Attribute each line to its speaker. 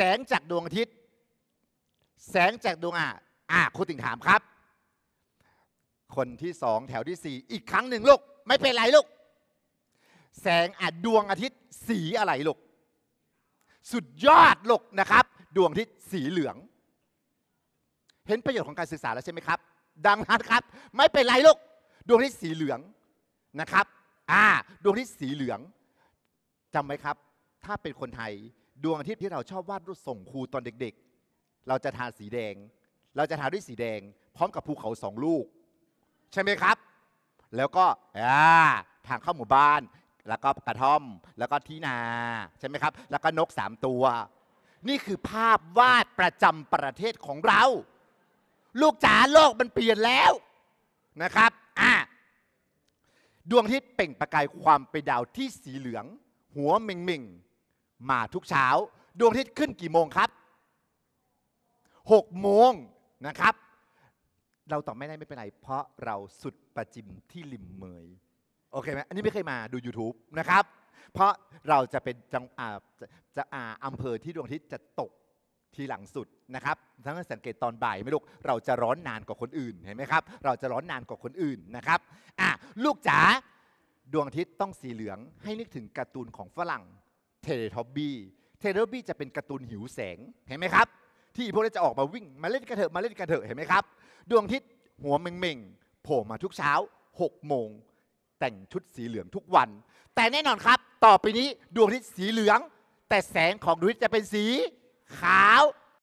Speaker 1: แสงจากดวงอาทิตย์แสงจากดวงอ่ะอ่าคุณติ่งถามครับ คนที่สองแถวที่สี่อีกครั้งหนึ่งลูกไม่เป็นไรลูกแสงอ่ะดวงอาทิตย์สีอะไรลูกสุดยอดลูกนะครับ ดวงอาทิตย์สีเหลือง เห็นประโยชน์ของการศึกษาแล้วใช่ไหมครับ ดังนั้นครับ ไม่เป็นไรลูกดวงอาทิตย์สีเหลืองนะครับอ่าดวงอาทิตย์สีเหลืองจำไหมครับ ถ้าเป็นคนไทยดวงอาทิตย์ที่เราชอบวาดรูปส่งครูตอนเด็กๆ เราจะทาสีแดง เราจะทาด้วยสีแดง พร้อมกับภูเขาสองลูก ใช่ไหมครับ แล้วก็ทางเข้าหมู่บ้าน แล้วก็กระท่อม แล้วก็ที่นาใช่ไหมครับ แล้วก็นกสามตัว นี่คือภาพวาดประจำประเทศของเรา ลูกจ๋าโลกมันเปลี่ยนแล้วนะครับอ่ะดวงอาทิตย์เป่งประกายความเป็นดาวที่สีเหลือง หัวเม่งมาทุกเช้าดวงอาทิตย์ขึ้นกี่โมงครับ6โมงนะครับ เราตอบไม่ได้ไม่เป็นไร เพราะเราสุดประจิมที่ริมเมยโอเคไหมอันนี้ไม่เคยมาดู YouTube นะครับ เพราะเราจะเป็นจังอาจะจะอาอำเภอที่ดวงอาทิตย์จะตกทีหลังสุดนะครับทั้งสังเกตตอนบ่ายไหมลูกเราจะร้อนนานกว่าคนอื่น เห็นไหมครับเราจะร้อนนานกว่าคนอื่นนะครับอ่ะลูกจ๋าดวงอาทิตย์ต้องสีเหลืองให้นึกถึงการ์ตูนของฝรั่งเทเลทอบบี้ เทเลทอบบี้ จะเป็นการ์ตูนหิวแสง เห็นไหมครับ ที่พวกนี้จะออกมาวิ่ง มาเล่นกันเถอะมาเล่นกันเถอะเห็นไหมครับ ดวงอาทิตย์หัวเม่งๆโผล่มาทุกเช้า6โมง แต่งชุดสีเหลืองทุกวัน แต่แน่นอนครับ ต่อไปนี้ดวงอาทิตย์สีเหลือง แต่แสงของดวงอาทิตย์จะเป็นสีขาว